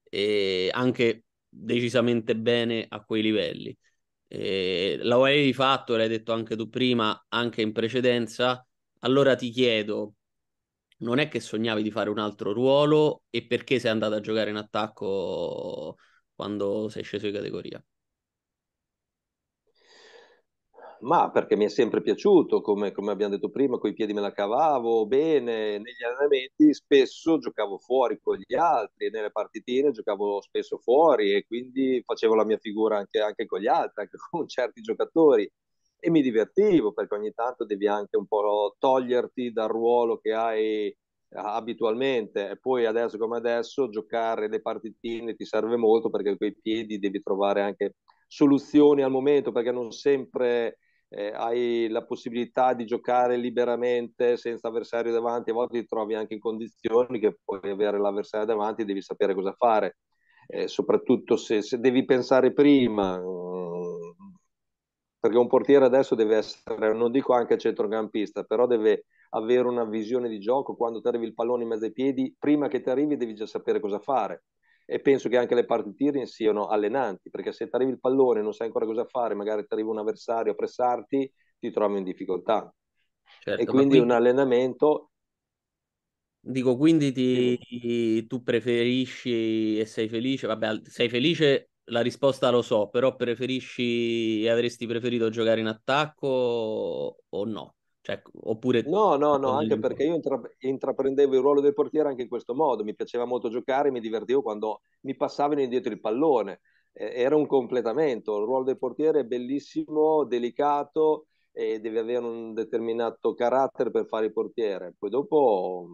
e anche decisamente bene a quei livelli. Eh, avevi fatto, l'hai detto anche tu prima, anche in precedenza. Allora ti chiedo, non è che sognavi di fare un altro ruolo e perché sei andato a giocare in attacco quando sei sceso di categoria? Ma perché mi è sempre piaciuto, come, come abbiamo detto prima, con i piedi me la cavavo bene, negli allenamenti spesso giocavo fuori con gli altri, nelle partitine giocavo spesso fuori e quindi facevo la mia figura anche, anche con gli altri, anche con certi giocatori e mi divertivo perché ogni tanto devi anche un po' toglierti dal ruolo che hai eh, abitualmente e poi adesso come adesso giocare le partitine ti serve molto perché con i piedi devi trovare anche soluzioni al momento perché non sempre eh, hai la possibilità di giocare liberamente senza avversario davanti, a volte ti trovi anche in condizioni che puoi avere l'avversario davanti e devi sapere cosa fare, eh, soprattutto se, se, devi pensare prima, mm, perché un portiere adesso deve essere, non dico anche centrocampista, però deve avere una visione di gioco, quando ti arrivi il pallone in mezzo ai piedi, prima che ti arrivi devi già sapere cosa fare e penso che anche le parti tiring siano allenanti, perché se ti arrivi il pallone e non sai ancora cosa fare, magari ti arriva un avversario a pressarti, ti trovi in difficoltà. Certo, e quindi, quindi un allenamento... Dico, quindi ti... tu preferisci e sei felice, vabbè, sei felice, la risposta lo so, però preferisci e avresti preferito giocare in attacco o no? Cioè, oppure... No, no, no, anche perché io intra- intraprendevo il ruolo del portiere anche in questo modo, mi piaceva molto giocare, mi divertivo quando mi passavano indietro il pallone, eh, era un completamento, il ruolo del portiere è bellissimo, delicato e deve avere un determinato carattere per fare il portiere, poi dopo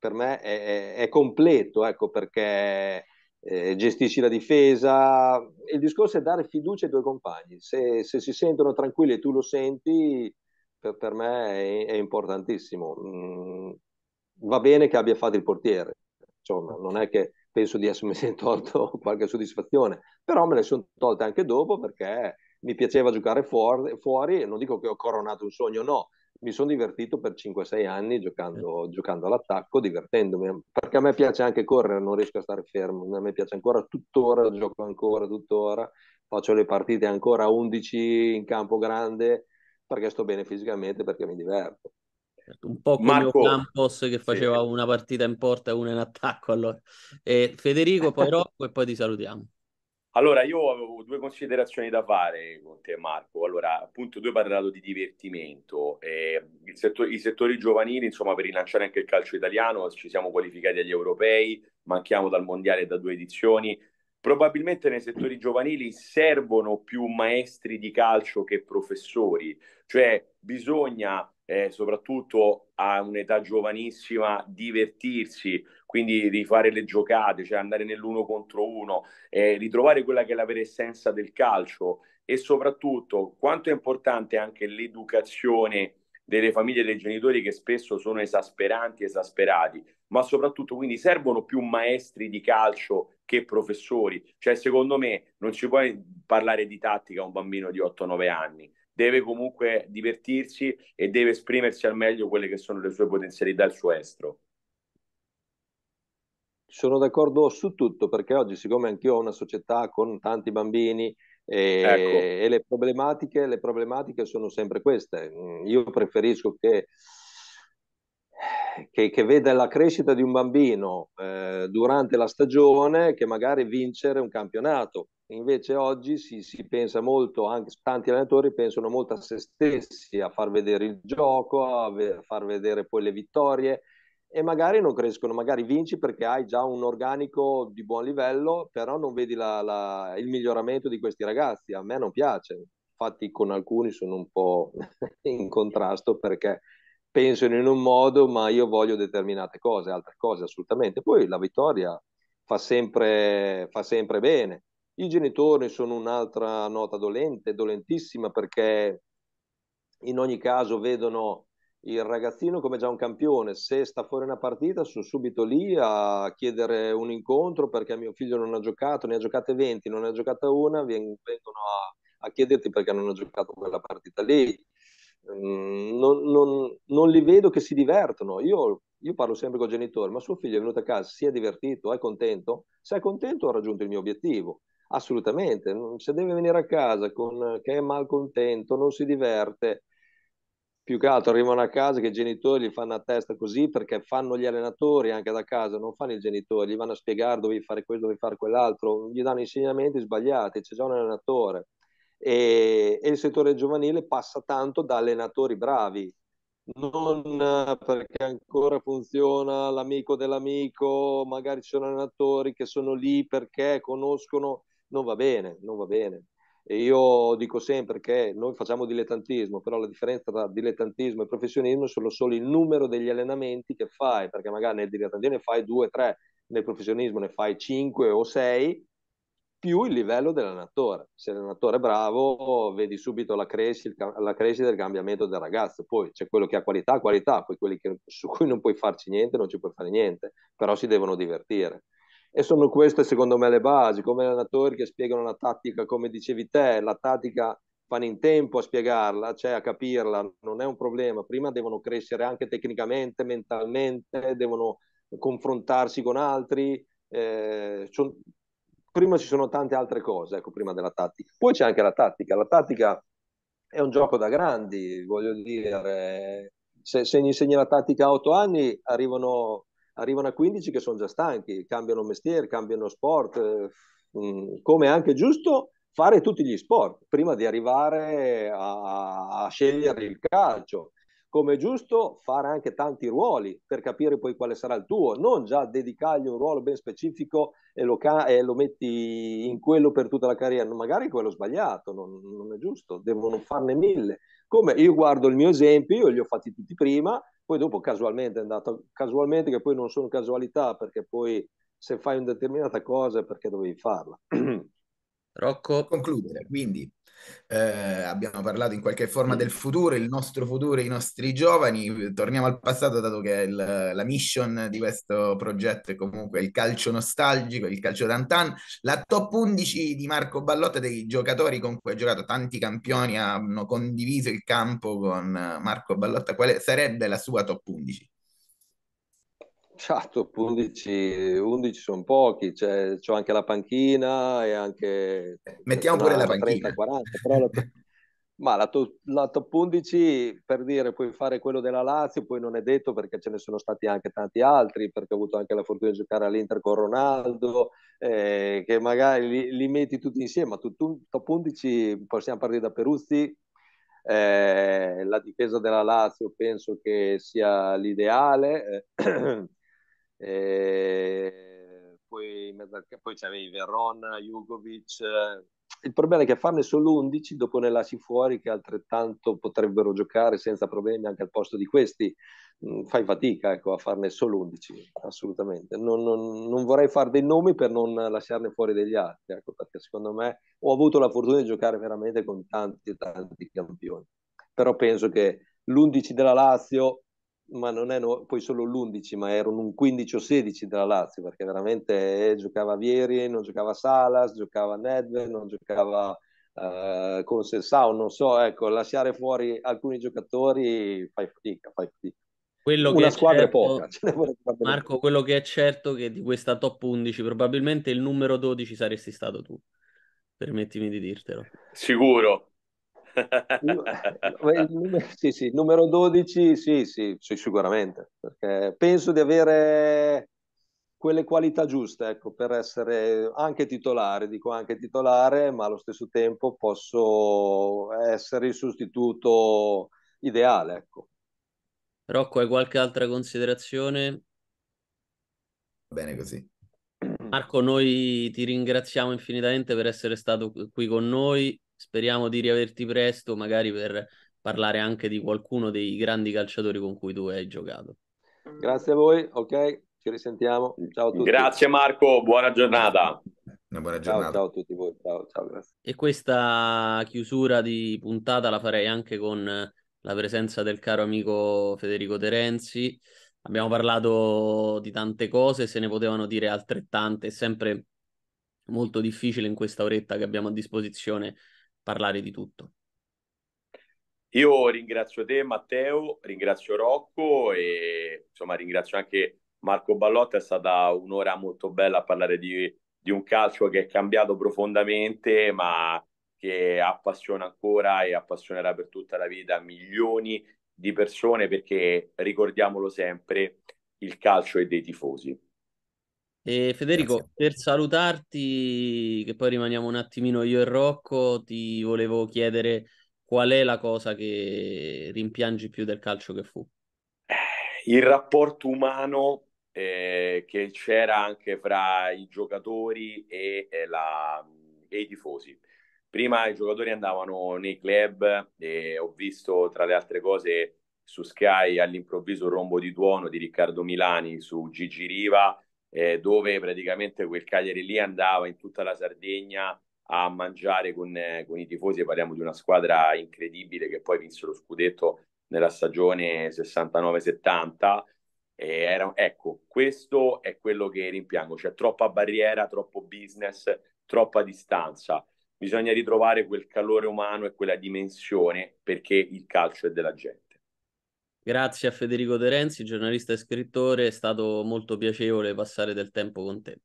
per me è, è, è completo, ecco perché eh, gestisci la difesa, il discorso è dare fiducia ai tuoi compagni, se, se si sentono tranquilli e tu lo senti per, per me è, è importantissimo. Mm, va bene che abbia fatto il portiere, insomma, non è che penso di essermi tolto qualche soddisfazione, però me le sono tolte anche dopo perché mi piaceva giocare fuori, fuori non dico che ho coronato un sogno, no, mi sono divertito per 5-6 anni giocando, giocando, all'attacco, divertendomi, perché a me piace anche correre, non riesco a stare fermo, a me piace ancora tuttora, gioco ancora tuttora, faccio le partite ancora 11 in campo grande, perché sto bene fisicamente, perché mi diverto. Certo, un po' come Marco Campos che faceva sì. una partita in porta e una in attacco. Allora. E Federico, poi Rocco e poi ti salutiamo. Allora, io avevo due considerazioni da fare con te, Marco. Allora, appunto, tu hai parlato di divertimento. Eh, settore, I settori giovanili, insomma, per rilanciare anche il calcio italiano, ci siamo qualificati agli europei, manchiamo dal mondiale da due edizioni probabilmente nei settori giovanili servono più maestri di calcio che professori, cioè bisogna eh, soprattutto a un'età giovanissima divertirsi, quindi rifare le giocate, cioè andare nell'uno contro uno, eh, ritrovare quella che è la vera essenza del calcio e soprattutto quanto è importante anche l'educazione delle famiglie e dei genitori che spesso sono esasperanti, esasperati, ma soprattutto quindi servono più maestri di calcio che professori. Cioè, secondo me non ci puoi parlare di tattica a un bambino di 8-9 anni. Deve comunque divertirsi e deve esprimersi al meglio quelle che sono le sue potenzialità e il suo estro. Sono d'accordo su tutto perché oggi, siccome anch'io ho una società con tanti bambini, e, ecco. e le, problematiche, le, problematiche, sono sempre queste. Mm, io preferisco che, che, che veda la crescita di un bambino eh, durante la stagione che magari vincere un campionato. Invece oggi si, si, pensa molto, anche tanti allenatori pensano molto a se stessi, a far vedere il gioco, a, ve, a far vedere poi le vittorie, e magari non crescono, magari vinci perché hai già un organico di buon livello, però non vedi la, la, il miglioramento di questi ragazzi. A me non piace, infatti con alcuni sono un po' in contrasto perché pensano in un modo, ma io voglio determinate cose, altre cose assolutamente. Poi la vittoria fa sempre, fa sempre bene. I genitori sono un'altra nota dolente, dolentissima perché in ogni caso vedono il ragazzino come già un campione, se sta fuori una partita sono subito lì a chiedere un incontro perché mio figlio non ha giocato, ne ha giocate 20, non ne ha giocata una, vengono a, a chiederti perché non ha giocato quella partita lì. Mm, non, non, non, li vedo che si divertono. Io, io parlo sempre con i genitori, ma suo figlio è venuto a casa, si è divertito, è contento? Se è contento ha raggiunto il mio obiettivo. Assolutamente, mm, se deve venire a casa con, che è malcontento, non si diverte, più che altro arrivano a casa che i genitori gli fanno a testa così perché fanno gli allenatori anche da casa, non fanno i genitori, gli vanno a spiegare dove fare questo, dove fare quell'altro, gli danno insegnamenti sbagliati, c'è già un allenatore. E, e il settore giovanile passa tanto da allenatori bravi, non perché ancora funziona l'amico dell'amico, magari ci sono allenatori che sono lì perché conoscono, non va bene, non va bene. Io dico sempre che noi facciamo dilettantismo, però la differenza tra dilettantismo e professionismo sono solo il numero degli allenamenti che fai, perché magari nel dilettantismo ne fai 2, tre, nel professionismo ne fai cinque o sei, più il livello dell'allenatore. Se l'allenatore è bravo, vedi subito la crescita, la crescita e cambiamento del ragazzo. Poi c'è quello che ha qualità, qualità, poi quelli che, su cui non puoi farci niente, non ci puoi fare niente, però si devono divertire. E sono queste secondo me le basi, come allenatori che spiegano la tattica, come dicevi te, la tattica fanno in tempo a spiegarla, cioè a capirla, non è un problema, prima devono crescere anche tecnicamente, mentalmente, devono confrontarsi con altri, eh, sono... prima ci sono tante altre cose, ecco, prima della tattica. Poi c'è anche la tattica, la tattica è un gioco da grandi, voglio dire, se, se gli insegni la tattica a otto anni arrivano arrivano a 15 che sono già stanchi, cambiano mestiere, cambiano sport, eh, mm, come è anche giusto fare tutti gli sport prima di arrivare a, a scegliere il calcio. Come è giusto fare anche tanti ruoli per capire poi quale sarà il tuo, non già dedicargli un ruolo ben specifico e lo, e lo metti in quello per tutta la carriera, magari quello sbagliato, non, non è giusto, devono farne mille. Come io guardo il mio esempio, io li ho fatti tutti prima, poi dopo casualmente è andato, casualmente che poi non sono casualità perché poi se fai una determinata cosa è perché dovevi farla. Rocco. Concludere, quindi eh, abbiamo parlato in qualche forma del futuro, il nostro futuro, i nostri giovani, torniamo al passato dato che il, la mission di questo progetto è comunque il calcio nostalgico, il calcio d'antan, la top 11 di Marco Ballotta dei giocatori con cui ha giocato tanti campioni hanno condiviso il campo con Marco Ballotta, quale sarebbe la sua top 11? Certo, 11, 11 sono pochi, c'è, cioè, c'ho anche la panchina e anche... Mettiamo pure la panchina. 30, 40, però la, ma la, to, la, top 11, per dire, puoi fare quello della Lazio, poi non è detto perché ce ne sono stati anche tanti altri, perché ho avuto anche la fortuna di giocare all'Inter con Ronaldo, eh, che magari li, li, metti tutti insieme, ma tutto, tu, top 11 possiamo partire da Peruzzi, eh, la difesa della Lazio penso che sia l'ideale. Eh, e eh, poi, poi c'avevi Verona, Jugovic. Eh. Il problema è che farne solo 11 dopo ne lasci fuori che altrettanto potrebbero giocare senza problemi anche al posto di questi. Mm, fai fatica ecco, a farne solo 11, assolutamente. Non, non, non, vorrei fare dei nomi per non lasciarne fuori degli altri, ecco, perché secondo me ho avuto la fortuna di giocare veramente con tanti e tanti campioni. Però penso che l'11 della Lazio ma non è no, poi solo l'11, ma erano un 15 o 16 della Lazio, perché veramente eh, giocava Vieri, non giocava Salas, giocava Nedved, non giocava eh, con Sessao, non so, ecco, lasciare fuori alcuni giocatori fai fatica, fai fatica. Quello Una squadra certo, poca. Marco, quello che è certo è che di questa top 11 probabilmente il numero 12 saresti stato tu, permettimi di dirtelo. Sicuro, sì, sì, numero 12, sì, sì, sì sicuramente. penso di avere quelle qualità giuste, ecco, per essere anche titolare, dico anche titolare, ma allo stesso tempo posso essere il sostituto ideale, ecco. Rocco, hai qualche altra considerazione? Bene così. Marco, noi ti ringraziamo infinitamente per essere stato qui con noi. Speriamo di riaverti presto, magari per parlare anche di qualcuno dei grandi calciatori con cui tu hai giocato. Grazie a voi, ok? Ci risentiamo. Ciao a tutti. Grazie Marco, buona giornata. Una buona giornata. Ciao, ciao a tutti voi. Ciao, ciao, e questa chiusura di puntata la farei anche con la presenza del caro amico Federico Terenzi. Abbiamo parlato di tante cose, se ne potevano dire altrettante, è sempre molto difficile in questa oretta che abbiamo a disposizione parlare di tutto. Io ringrazio te Matteo, ringrazio Rocco e insomma ringrazio anche Marco Ballotta, è stata un'ora molto bella a parlare di, di un calcio che è cambiato profondamente ma che appassiona ancora e appassionerà per tutta la vita milioni di persone perché ricordiamolo sempre, il calcio è dei tifosi. E Federico, Grazie. per salutarti, che poi rimaniamo un attimino io e Rocco, ti volevo chiedere qual è la cosa che rimpiangi più del calcio che fu? Eh, il rapporto umano eh, che c'era anche fra i giocatori e, e, eh, la, e i tifosi. Prima i giocatori andavano nei club e ho visto tra le altre cose su Sky all'improvviso il rombo di tuono di Riccardo Milani su Gigi Riva eh, dove praticamente quel Cagliari lì andava in tutta la Sardegna a mangiare con, eh, con i tifosi, parliamo di una squadra incredibile che poi vinse lo scudetto nella stagione 69-70. E era, ecco, questo è quello che rimpiango, c'è troppa barriera, troppo business, troppa distanza. Bisogna ritrovare quel calore umano e quella dimensione perché il calcio è della gente. Grazie a Federico De Renzi, giornalista e scrittore, è stato molto piacevole passare del tempo con te.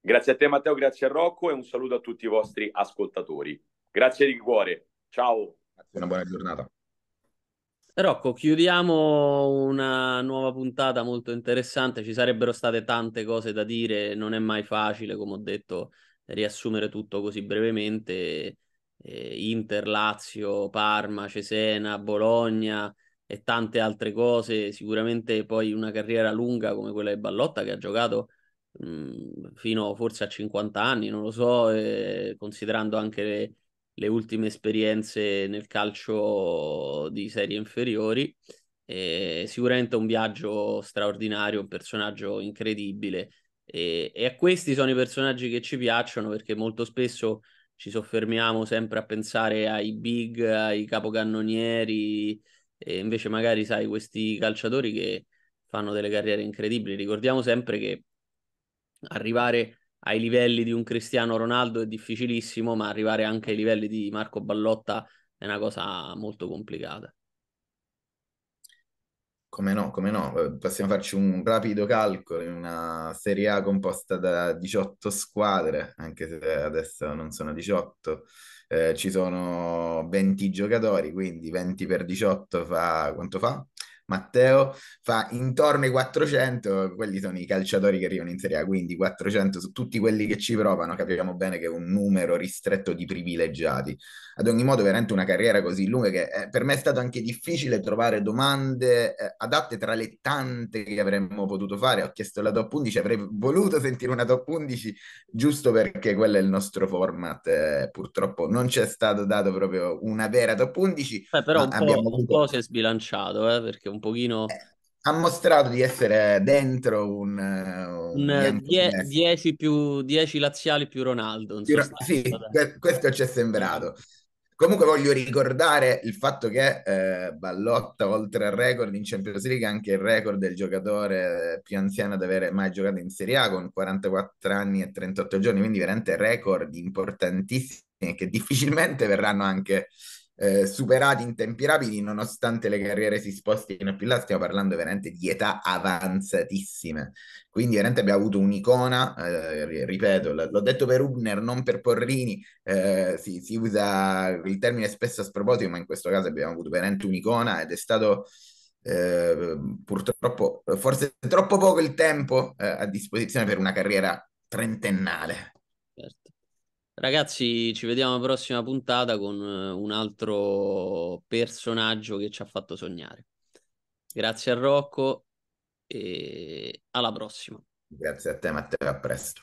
Grazie a te Matteo, grazie a Rocco e un saluto a tutti i vostri ascoltatori. Grazie di cuore, ciao. Grazie, Una buona giornata. Rocco, chiudiamo una nuova puntata molto interessante, ci sarebbero state tante cose da dire, non è mai facile, come ho detto, riassumere tutto così brevemente. Eh, Inter, Lazio, Parma, Cesena, Bologna, e tante altre cose, sicuramente poi una carriera lunga come quella di Ballotta che ha giocato mh, mhmm, fino forse a 50 anni, non lo so, eh, considerando anche le, le, ultime esperienze nel calcio di serie inferiori. Eh, sicuramente un viaggio straordinario, un personaggio incredibile e, e a questi sono i personaggi che ci piacciono perché molto spesso ci soffermiamo sempre a pensare ai big, ai capocannonieri, e invece magari, sai, questi calciatori che fanno delle carriere incredibili, ricordiamo sempre che arrivare ai livelli di un Cristiano Ronaldo è difficilissimo, ma arrivare anche ai livelli di Marco Ballotta è una cosa molto complicata. Come no, come no, eh, possiamo farci un rapido calcolo in una Serie A composta da 18 squadre, anche se adesso non sono 18, eh, ci sono 20 giocatori, quindi 20 per 18 fa quanto fa? Matteo fa intorno ai 400, quelli sono i calciatori che arrivano in Serie A, quindi 400 su tutti quelli che ci provano, capiamo bene che è un numero ristretto di privilegiati ad ogni modo veramente una carriera così lunga che eh, per me è stato anche difficile trovare domande eh, adatte tra le tante che avremmo potuto fare. Ho chiesto la top 11, avrei voluto sentire una top 11 giusto perché quello è il nostro format. Eh, purtroppo non c'è stato dato proprio una vera top 11. Beh, però un po', avuto... un po', si è sbilanciato eh, perché un pochino eh, ha mostrato di essere dentro un, 10 eh, die, più 10 laziali più Ronaldo. Più, sì, questo ci è sembrato. Comunque voglio ricordare il fatto che eh, Ballotta, oltre al record in Champions League, ha anche il record del giocatore eh, più anziano ad avere mai giocato in Serie A con 44 anni e 38 giorni, quindi veramente record importantissimi che difficilmente verranno anche eh, superati in tempi rapidi nonostante le carriere si spostino più là, stiamo parlando veramente di età avanzatissime. Quindi veramente abbiamo avuto un'icona, eh, ripeto, l- l'ho detto per Rubner, non per Porrini, eh, si, si usa il termine spesso a sproposito, ma in questo caso abbiamo avuto veramente un'icona ed è stato... Eh, purtroppo forse troppo poco il tempo eh, a disposizione per una carriera trentennale. Ragazzi, ci vediamo alla prossima puntata con eh, un altro personaggio che ci ha fatto sognare. Grazie a Rocco e alla prossima. Grazie a te Matteo, a presto.